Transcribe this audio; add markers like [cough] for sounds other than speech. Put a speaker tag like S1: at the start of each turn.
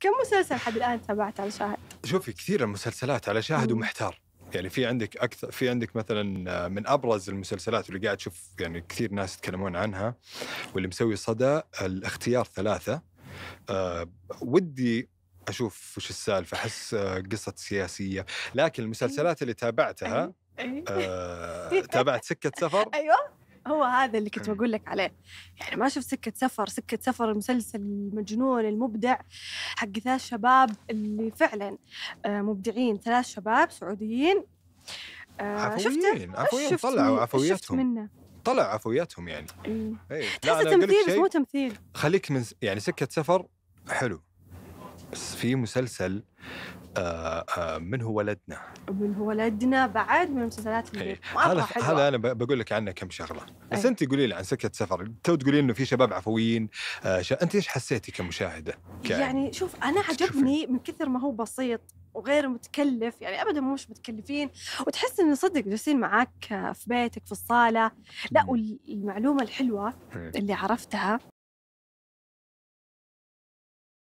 S1: كم مسلسل حد الان تابعت على شاهد؟
S2: شوفي كثير المسلسلات على شاهد ومحتار يعني في عندك اكثر في عندك مثلا آه، من ابرز المسلسلات اللي قاعد تشوف يعني كثير ناس يتكلمون عنها واللي مسوي صدى الاختيار ثلاثه أه ودي اشوف وش السالفه احس آه، قصه سياسيه لكن المسلسلات اللي تابعتها أه [laughs] تابعت سكه سفر
S1: ايوه هو هذا اللي كنت بقول لك عليه يعني ما شفت سكة سفر سكة سفر المسلسل المجنون المبدع حق ثلاث شباب اللي فعلا آه، مبدعين ثلاث شباب سعوديين آه، عفويين عفويين طلعوا عفويتهم
S2: طلع عفويتهم يعني اي إيه، تحسه تمثيل بس مو تمثيل خليك من يعني سكة سفر حلو بس في مسلسل آآ آه، آآ آه، من هو ولدنا
S3: من هو ولدنا بعد من المسلسلات اللي إيه. هذا هذا
S2: انا بقول لك عنه كم شغله بس إيه. انت قولي لي عن سكه سفر تو تقولين انه في شباب عفويين آه، شا... انت ايش حسيتي كمشاهده؟ ك... يعني
S1: شوف انا عجبني من كثر ما هو بسيط وغير متكلف يعني ابدا مو مش متكلفين وتحس انه صدق جالسين معاك في بيتك في الصاله لا والمعلومه الحلوه إيه. اللي عرفتها